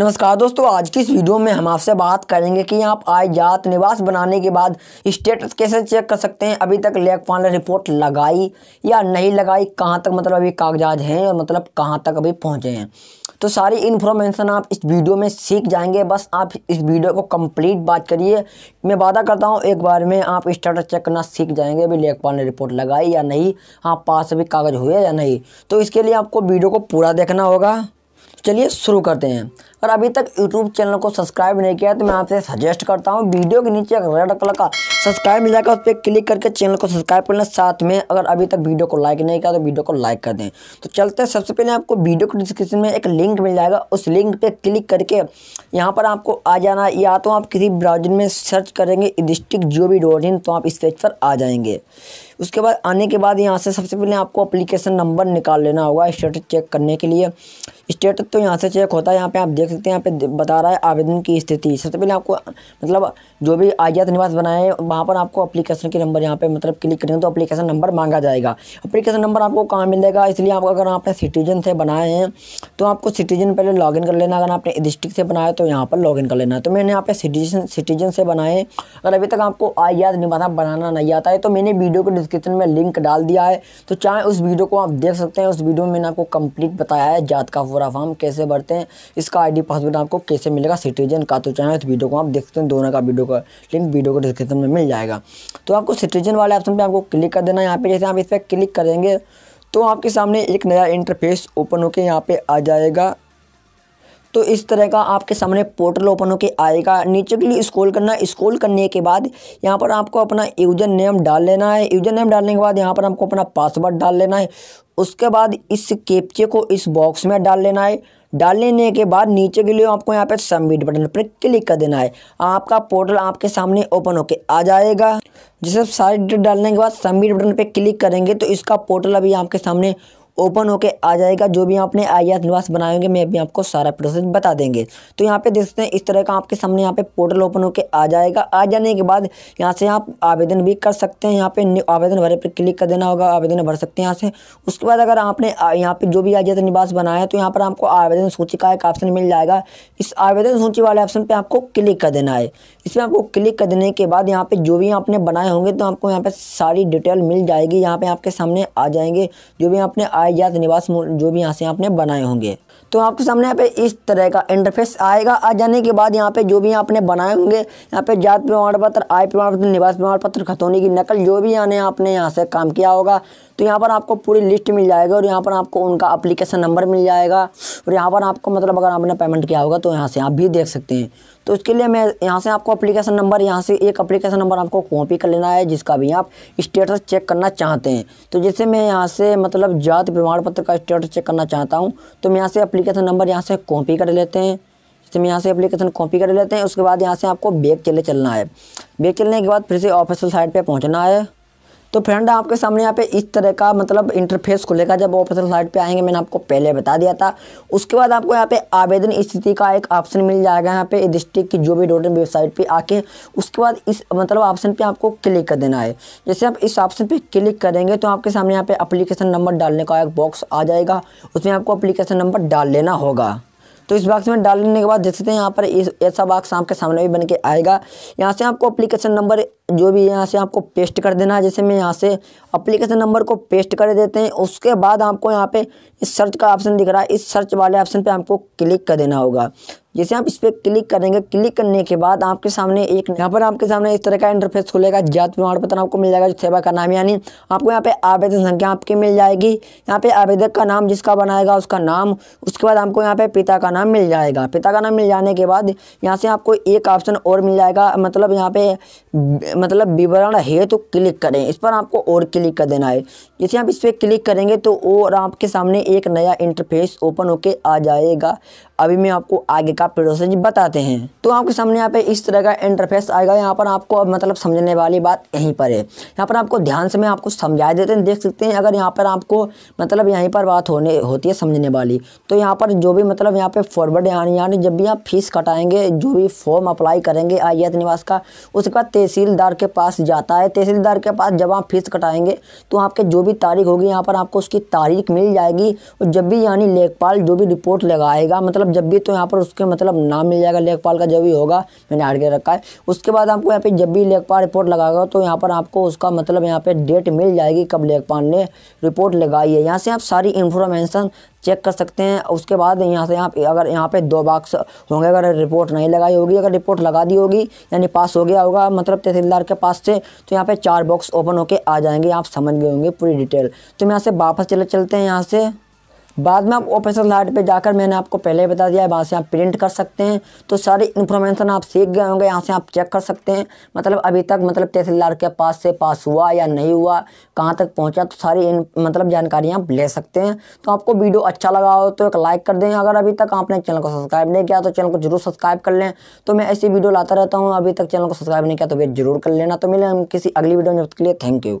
नमस्कार दोस्तों आज की इस वीडियो में हम आपसे बात करेंगे कि आप आय जात निवास बनाने के बाद स्टेटस कैसे चेक कर सकते हैं अभी तक लेखपाल ने रिपोर्ट लगाई या नहीं लगाई कहाँ तक मतलब अभी कागजात हैं और मतलब कहाँ तक अभी पहुँचे हैं तो सारी इन्फॉर्मेशन आप इस वीडियो में सीख जाएंगे बस आप इस वीडियो को कंप्लीट बात करिए मैं वादा करता हूँ एक बार में आप स्टेटस चेक करना सीख जाएंगे अभी लेखपाल ने रिपोर्ट लगाई या नहीं हाँ पास अभी कागज़ हुए या नहीं तो इसके लिए आपको वीडियो को पूरा देखना होगा चलिए शुरू करते हैं और अभी तक यूट्यूब चैनल को सब्सक्राइब नहीं किया तो मैं आपसे सजेस्ट करता हूँ वीडियो के नीचे एक रेड कलर का सब्सक्राइब मिल जाएगा उस पर क्लिक करके चैनल को सब्सक्राइब कर लेना साथ में अगर अभी तक वीडियो को लाइक नहीं किया तो वीडियो को लाइक कर दें तो चलते हैं सबसे पहले आपको वीडियो को डिस्क्रिप्शन में एक लिंक मिल जाएगा उस लिंक पर क्लिक करके यहाँ पर आपको आ जाना या तो आप किसी ब्राउजर में सर्च करेंगे डिस्ट्रिक्ट जो भी डॉट इन तो आप इस पेज पर आ जाएंगे उसके बाद आने के बाद यहाँ से सबसे पहले आपको अप्लीकेशन नंबर निकाल लेना होगा स्टेटस चेक करने के लिए स्टेटस तो यहाँ से चेक होता है यहाँ पे आप देख सकते हैं यहाँ पे बता रहा है आवेदन की स्थिति सबसे पहले आपको मतलब जो भी आज्ञात निवास बनाए वहाँ पर आपको अप्लीकेशन के नंबर यहाँ पे मतलब क्लिक करेंगे तो अप्लीकेशन नंबर मांगा जाएगा अप्लीकेशन नंबर आपको कहाँ मिलेगा इसलिए आप अगर आपने सिटीजन से बनाए हैं तो आपको सिटीजन पहले लॉगिन कर लेना अगर आपने डिस्ट्रिक्ट से बनाया तो यहाँ पर लॉगिन कर लेना तो मैंने यहाँ पे सिटीजन सिटीजन से बनाए अगर अभी तक आपको याद नहीं पता बनाना नहीं आता है तो मैंने वीडियो को डिस्क्रिप्शन में लिंक डाल दिया है तो चाहे उस वीडियो को आप देख सकते हैं उस वीडियो में मैंने आपको कंप्लीट बताया है जात का पूरा फॉर्म कैसे भरते हैं इसका डी पासवर्ड आपको कैसे मिलेगा सिटीजन का तो चाहे उस वीडियो को आप देख सकते हैं दोनों का वीडियो का लिंक वीडियो के डिस्क्रिप्शन में मिल जाएगा तो आपको सिटीजन वाले ऑप्शन पे आपको क्लिक कर देना है यहाँ पे जैसे आप इस पर क्लिक करेंगे तो आपके सामने एक नया इंटरफेस ओपन होकर यहाँ पे आ जाएगा तो इस तरह का आपके सामने पोर्टल ओपन होके आएगा नीचे के लिए स्क्रॉल करना है स्क्रॉल करने के बाद यहाँ पर आपको अपना यूजर नेम डाल लेना है यूजर नेम डालने के बाद यहाँ पर आपको अपना पासवर्ड डाल लेना है उसके बाद इस कैप्चे को इस बॉक्स में डाल लेना है डाल लेने के बाद नीचे के लिए आपको यहाँ पर सबमिट बटन पर क्लिक कर देना है आपका पोर्टल आपके सामने ओपन होके आ जाएगा जिसे सारे डिटेल डालने के बाद सबमिट बटन पर क्लिक करेंगे तो इसका पोर्टल अभी आपके सामने ओपन होके आ जाएगा जो भी आपने आई निवास बनाए होंगे मैं भी आपको सारा प्रोसेस बता देंगे तो यहाँ पे देखते हैं इस तरह का आपके सामने यहाँ पे पोर्टल ओपन होके आ जाएगा आ जाने के बाद यहाँ से आप आवेदन भी कर सकते हैं यहाँ पे आवेदन भरे पर क्लिक कर देना होगा आवेदन भर सकते हैं यहाँ से उसके बाद अगर आपने यहाँ पर जो भी आई निवास बनाया तो यहाँ पर आपको आवेदन सूची का एक ऑप्शन मिल जाएगा इस आवेदन सूची वाले ऑप्शन पर आपको क्लिक कर देना है इसमें आपको क्लिक कर देने के बाद यहाँ पे जो भी आपने बनाए होंगे तो आपको यहाँ पे सारी डिटेल मिल जाएगी यहाँ पे आपके सामने आ जाएंगे जो भी आपने आई या निवास जो भी यहाँ से आपने बनाए होंगे तो आपके सामने यहाँ पे इस तरह का इंटरफेस आएगा आ जाने के बाद यहाँ पे जो भी आपने बनाए होंगे यहाँ पे जात प्रमाण पत्र आय प्रमाण पत्र निवास प्रमाण पत्र खतौनी की नकल जो भी आने आपने यहाँ से काम किया होगा तो यहाँ पर आपको पूरी लिस्ट मिल जाएगी और यहाँ पर आपको उनका अप्लीकेशन नंबर मिल जाएगा और यहाँ पर आपको मतलब अगर आपने पेमेंट किया होगा तो यहाँ से आप भी देख सकते हैं तो इसके लिए मैं यहाँ से आपको अप्लीकेशन नंबर यहाँ से एक अप्लीकेशन नंबर आपको कॉपी कर लेना है जिसका भी आप स्टेटस चेक करना चाहते हैं तो जैसे मैं यहाँ से मतलब जाति प्रमाण पत्र का स्टेटस चेक करना चाहता हूँ तो मैं यहाँ से अप्लीकेशन नंबर यहाँ से कॉपी कर लेते हैं जैसे मैं यहाँ से अप्लीकेशन कॉपी कर लेते हैं उसके बाद यहाँ से आपको बैग चले चलना है बैग चलने के बाद फिर से ऑफिशियल साइट पर पहुँचना है तो फ्रेंड आपके सामने यहाँ पे इस तरह का मतलब इंटरफेस खुलेगा जब ऑफिसल साइट पे आएंगे मैंने आपको पहले बता दिया था उसके बाद आपको यहाँ पे आवेदन स्थिति का एक ऑप्शन मिल जाएगा यहाँ पे डिस्ट्रिक्ट की जो भी डॉट वेबसाइट पे आके उसके बाद इस मतलब ऑप्शन पे आपको क्लिक कर देना है जैसे आप इस ऑप्शन पर क्लिक करेंगे तो आपके सामने यहाँ पे अप्लीकेशन नंबर डालने का एक बॉक्स आ जाएगा उसमें आपको अप्लीकेशन नंबर डाल लेना होगा तो इस बॉक्स में डाल लेने के बाद देख सकते हैं यहाँ पर ऐसा बॉक्स आपके सामने भी बन के आएगा यहाँ से आपको अप्लीकेशन नंबर जो भी यहाँ से आपको पेस्ट कर देना है जैसे मैं यहाँ से अप्लीकेशन नंबर को पेस्ट कर देते हैं उसके बाद आपको यहाँ पे इस सर्च का ऑप्शन दिख रहा है इस सर्च वाले ऑप्शन पे आपको क्लिक कर देना होगा जैसे आप इस पर क्लिक करेंगे क्लिक करने के बाद आपके सामने एक यहाँ पर आपके सामने इस तरह का इंटरफेस खुलेगा जाति प्रमाण पत्र आपको मिल जाएगा जो सेवा का नाम यानी आपको यहाँ पे आवेदन संख्या आपकी मिल जाएगी यहाँ पे आवेदक का नाम जिसका बनाएगा उसका नाम उसके बाद आपको यहाँ पे पिता का नाम मिल जाएगा पिता का नाम मिल जाने के बाद यहाँ से आपको एक ऑप्शन और मिल जाएगा मतलब यहाँ पे मतलब विवरण है तो क्लिक करें इस पर आपको और क्लिक कर देना है जैसे आप इस पर क्लिक करेंगे तो और आपके सामने एक नया इंटरफेस ओपन होके आ जाएगा अभी मैं आपको आगे का प्रोसेस बताते हैं तो आपके सामने यहाँ पे इस तरह का इंटरफेस आएगा यहाँ पर आपको अब मतलब समझने वाली बात यहीं पर है यहाँ पर आपको ध्यान से मैं आपको समझा देते हैं देख सकते हैं अगर यहाँ पर आपको मतलब यहीं पर बात होने होती है समझने वाली तो यहाँ पर जो भी मतलब यहाँ पे फॉरवर्ड यानी यानी जब भी आप फीस कटाएंगे जो भी फॉर्म अप्लाई करेंगे आयत निवास का उसके बाद तहसीलदार के पास जाता है तहसीलदार के पास जब आप फीस कटाएंगे तो आपके जो भी तारीख होगी यहाँ पर आपको उसकी तारीख मिल जाएगी और जब भी यानी लेखपाल जो भी रिपोर्ट लगाएगा मतलब मतलब जब भी तो यहाँ पर उसके मतलब नाम मिल जाएगा लेखपाल का जो भी होगा मैंने हार के रखा है उसके बाद आपको यहाँ पे जब भी लेखपाल रिपोर्ट लगाएगा तो यहाँ पर आपको उसका मतलब यहाँ पे डेट मिल जाएगी कब लेखपाल ने रिपोर्ट लगाई है यहाँ से आप सारी इन्फॉर्मेशन चेक कर सकते हैं उसके बाद यहाँ से आप अगर यहाँ पे दो बाक्स होंगे अगर रिपोर्ट नहीं लगाई होगी अगर रिपोर्ट लगा दी होगी यानी पास हो गया होगा मतलब तहसीलदार के पास से तो यहाँ पे चार बॉक्स ओपन होके आ जाएंगे आप समझ गए होंगे पूरी डिटेल तो मैं यहाँ से वापस चले चलते हैं यहाँ से बाद में आप ऑपरेशन लाइट पे जाकर मैंने आपको पहले ही बता दिया है वहाँ से आप प्रिंट कर सकते हैं तो सारी इन्फॉर्मेशन आप सीख गए होंगे यहाँ से आप चेक कर सकते हैं मतलब अभी तक मतलब तहसीलदार के पास से पास हुआ या नहीं हुआ कहाँ तक पहुँचा तो सारी इन, मतलब जानकारियाँ आप ले सकते हैं तो आपको वीडियो अच्छा लगा हो तो एक लाइक कर दें अगर अभी तक आपने चैनल को सब्सक्राइब नहीं किया तो चैनल को जरूर सब्सक्राइब कर लें तो मैं ऐसी वीडियो लाता रहता हूँ अभी तक चैनल को सब्सक्राइब नहीं किया तो वे जरूर कर लेना तो मिले हम किसी अगली वीडियो में के लिए थैंक यू